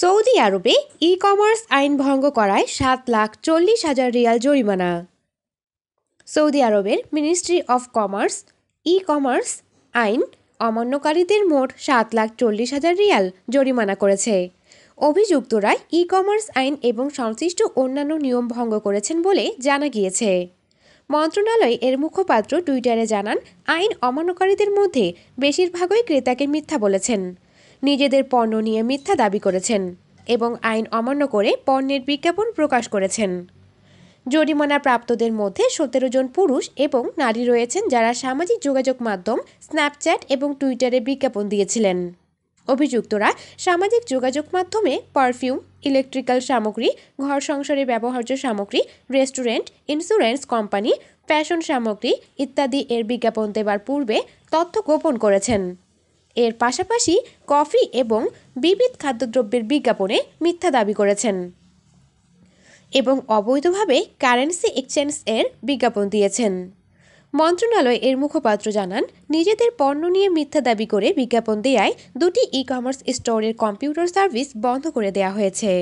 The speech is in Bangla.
সৌদি আরবে ই কমার্স আইন ভঙ্গ করায় সাত লাখ চল্লিশ হাজার রিয়াল জরিমানা সৌদি আরবের ministry of commerce e commerce আইন অমান্যকারীদের মোট সাত লাখ চল্লিশ হাজার রিয়াল জরিমানা করেছে অভিযুক্তরা ই কমার্স আইন এবং সংশ্লিষ্ট অন্যান্য নিয়ম ভঙ্গ করেছেন বলে জানা গিয়েছে মন্ত্রণালয় এর মুখপাত্র টুইটারে জানান আইন অমান্যকারীদের মধ্যে বেশিরভাগই ক্রেতাকে মিথ্যা বলেছেন নিজেদের পণ্য নিয়ে মিথ্যা দাবি করেছেন এবং আইন অমান্য করে পণ্যের বিজ্ঞাপন প্রকাশ করেছেন জরিমানা প্রাপ্তদের মধ্যে সতেরো জন পুরুষ এবং নারী রয়েছেন যারা সামাজিক যোগাযোগ মাধ্যম স্ন্যাপচ্যাট এবং টুইটারে বিজ্ঞাপন দিয়েছিলেন অভিযুক্তরা সামাজিক যোগাযোগ মাধ্যমে পারফিউম ইলেকট্রিক্যাল সামগ্রী ঘর সংসারে ব্যবহার্য সামগ্রী রেস্টুরেন্ট ইন্স্যুরেন্স কোম্পানি ফ্যাশন সামগ্রী ইত্যাদি এর বিজ্ঞাপন দেবার পূর্বে তথ্য গোপন করেছেন এর পাশাপাশি কফি এবং বিবিধ খাদ্যদ্রব্যের বিজ্ঞাপনে মিথ্যা দাবি করেছেন এবং অবৈধভাবে কারেন্সি এক্সচেঞ্জ এর বিজ্ঞাপন দিয়েছেন মন্ত্রণালয় এর মুখপাত্র জানান নিজেদের পণ্য নিয়ে মিথ্যা দাবি করে বিজ্ঞাপন দেয়ায় দুটি ই কমার্স স্টোরের কম্পিউটার সার্ভিস বন্ধ করে দেয়া হয়েছে